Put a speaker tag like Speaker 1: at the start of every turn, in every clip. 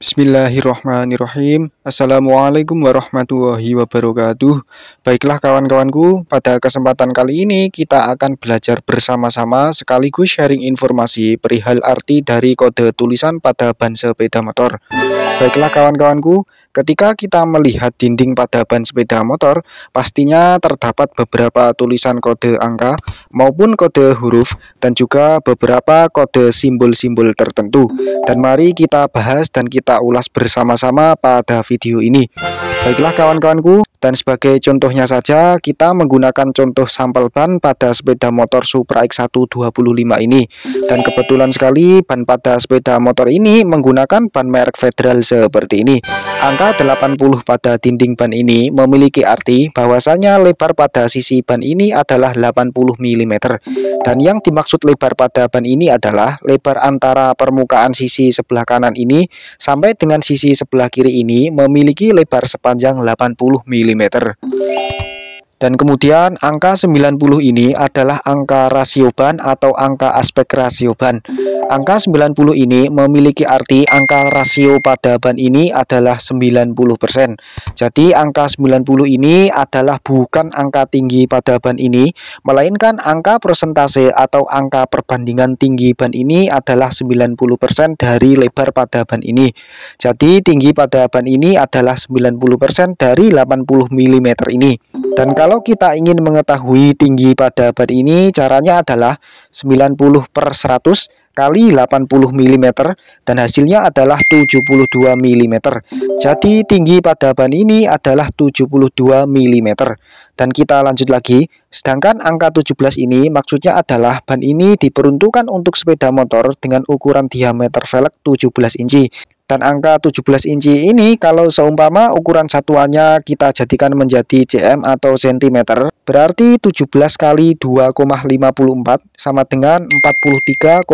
Speaker 1: Bismillahirrahmanirrahim. Assalamualaikum warahmatullahi wabarakatuh. Baiklah kawan-kawanku, pada kesempatan kali ini kita akan belajar bersama-sama sekaligus sharing informasi perihal arti dari kode tulisan pada ban sepeda motor. Baiklah kawan-kawanku, Ketika kita melihat dinding pada ban sepeda motor, pastinya terdapat beberapa tulisan kode angka maupun kode huruf dan juga beberapa kode simbol-simbol tertentu. Dan mari kita bahas dan kita ulas bersama-sama pada video ini. Baiklah kawan-kawanku, dan sebagai contohnya saja, kita menggunakan contoh sampel ban pada sepeda motor Supra X125 ini. Dan kebetulan sekali ban pada sepeda motor ini menggunakan ban merek Federal seperti ini. Angka 80 pada dinding ban ini memiliki arti bahwasanya lebar pada sisi ban ini adalah 80 mm. Dan yang dimaksud lebar pada ban ini adalah lebar antara permukaan sisi sebelah kanan ini sampai dengan sisi sebelah kiri ini memiliki lebar sepanjang 80 mm mm. Dan kemudian angka 90 ini adalah angka rasio ban atau angka aspek rasio ban. Angka 90 ini memiliki arti angka rasio pada ban ini adalah 90%. Jadi angka 90 ini adalah bukan angka tinggi pada ban ini, melainkan angka persentase atau angka perbandingan tinggi ban ini adalah 90% dari lebar pada ban ini. Jadi tinggi pada ban ini adalah 90% dari 80 mm ini. Dan kalau kalau kita ingin mengetahui tinggi pada ban ini, caranya adalah 90 per 100 kali 80 mm dan hasilnya adalah 72 mm. Jadi tinggi pada ban ini adalah 72 mm. Dan kita lanjut lagi, sedangkan angka 17 ini maksudnya adalah ban ini diperuntukkan untuk sepeda motor dengan ukuran diameter velg 17 inci. Dan angka 17 inci ini kalau seumpama ukuran satuannya kita jadikan menjadi cm atau cm, berarti 17 kali 2,54 sama dengan 43,18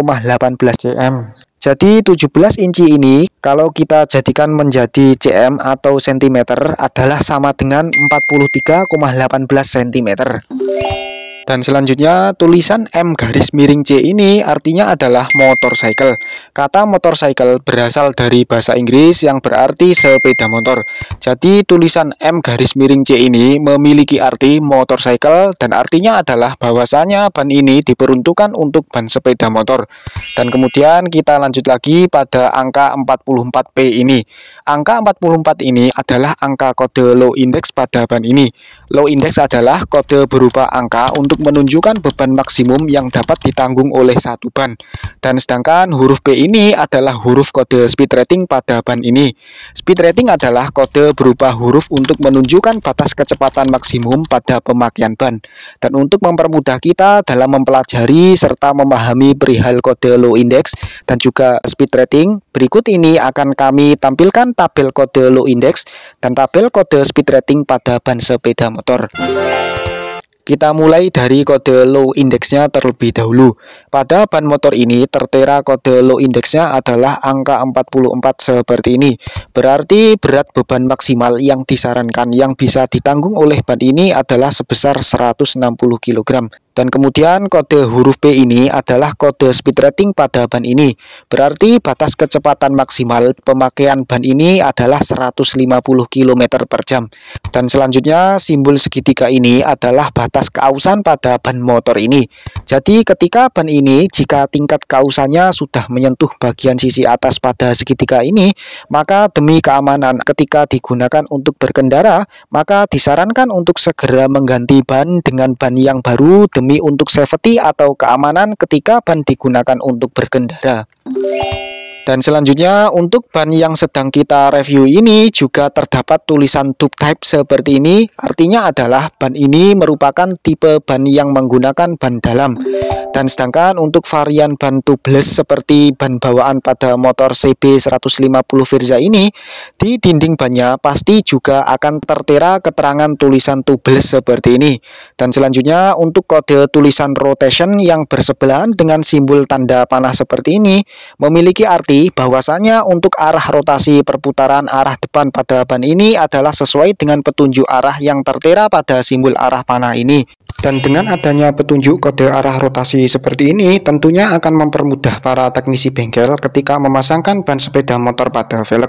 Speaker 1: cm. Jadi 17 inci ini kalau kita jadikan menjadi cm atau cm adalah sama dengan 43,18 cm. Dan selanjutnya tulisan M garis miring C ini artinya adalah motorcycle. Kata motorcycle berasal dari bahasa Inggris yang berarti sepeda motor. Jadi tulisan M garis miring C ini memiliki arti motorcycle dan artinya adalah bahwasanya ban ini diperuntukkan untuk ban sepeda motor. Dan kemudian kita lanjut lagi pada angka 44P ini. Angka 44 ini adalah angka kode low index pada ban ini. Low index adalah kode berupa angka untuk menunjukkan beban maksimum yang dapat ditanggung oleh satu ban. Dan sedangkan huruf P ini adalah huruf kode speed rating pada ban ini. Speed rating adalah kode berupa huruf untuk menunjukkan batas kecepatan maksimum pada pemakaian ban. Dan untuk mempermudah kita dalam mempelajari serta memahami perihal kode low index dan juga speed rating, berikut ini akan kami tampilkan tabel kode low index dan tabel kode speed rating pada ban sepeda motor. Kita mulai dari kode low indexnya terlebih dahulu. Pada ban motor ini tertera kode low indexnya adalah angka 44 seperti ini. Berarti berat beban maksimal yang disarankan yang bisa ditanggung oleh ban ini adalah sebesar 160 kg. Dan kemudian kode huruf P ini adalah kode speed rating pada ban ini. Berarti batas kecepatan maksimal pemakaian ban ini adalah 150 km per jam. Dan selanjutnya simbol segitiga ini adalah batas keausan pada ban motor ini. Jadi ketika ban ini jika tingkat keausannya sudah menyentuh bagian sisi atas pada segitiga ini, maka demi keamanan ketika digunakan untuk berkendara, maka disarankan untuk segera mengganti ban dengan ban yang baru demi demi untuk safety atau keamanan ketika ban digunakan untuk berkendara. Dan selanjutnya untuk ban yang sedang kita review ini juga terdapat tulisan tube type seperti ini Artinya adalah ban ini merupakan tipe ban yang menggunakan ban dalam Dan sedangkan untuk varian ban tubeless seperti ban bawaan pada motor CB150 Virza ini Di dinding bannya pasti juga akan tertera keterangan tulisan tubeless seperti ini Dan selanjutnya untuk kode tulisan rotation yang bersebelahan dengan simbol tanda panah seperti ini Memiliki arti bahwasanya untuk arah rotasi perputaran arah depan pada ban ini adalah sesuai dengan petunjuk arah yang tertera pada simbol arah panah ini. Dan dengan adanya petunjuk kode arah rotasi seperti ini tentunya akan mempermudah para teknisi bengkel ketika memasangkan ban sepeda motor pada velg.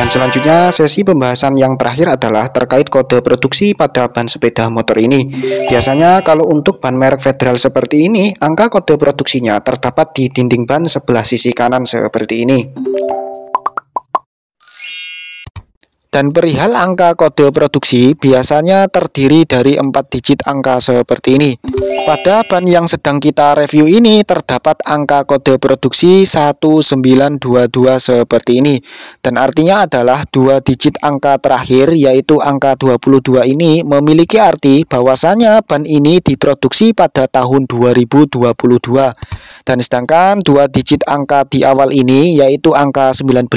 Speaker 1: Dan selanjutnya sesi pembahasan yang terakhir adalah terkait kode produksi pada ban sepeda motor ini. Biasanya kalau untuk ban merek federal seperti ini, angka kode produksinya terdapat di dinding ban sebelah sisi kanan seperti ini. Dan perihal angka kode produksi biasanya terdiri dari empat digit angka seperti ini. Pada ban yang sedang kita review ini terdapat angka kode produksi 1922 seperti ini. Dan artinya adalah dua digit angka terakhir yaitu angka 22 ini memiliki arti bahwasanya ban ini diproduksi pada tahun 2022. Dan sedangkan dua digit angka di awal ini yaitu angka 19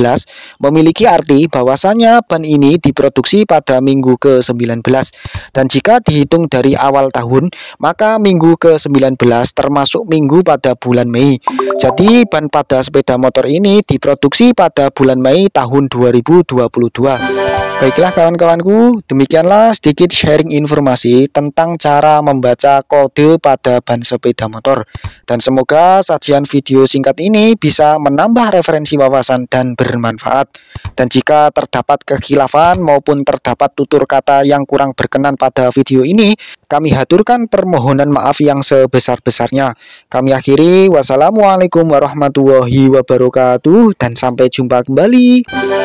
Speaker 1: memiliki arti bahwasanya ban ini diproduksi pada minggu ke-19 dan jika dihitung dari awal tahun maka minggu ke-19 termasuk minggu pada bulan Mei. Jadi ban pada sepeda motor ini diproduksi pada bulan Mei tahun 2022. Baiklah kawan-kawanku, demikianlah sedikit sharing informasi tentang cara membaca kode pada ban sepeda motor. Dan semoga sajian video singkat ini bisa menambah referensi wawasan dan bermanfaat. Dan jika terdapat kekhilafan maupun terdapat tutur kata yang kurang berkenan pada video ini, kami haturkan permohonan maaf yang sebesar-besarnya. Kami akhiri, wassalamualaikum warahmatullahi wabarakatuh dan sampai jumpa kembali.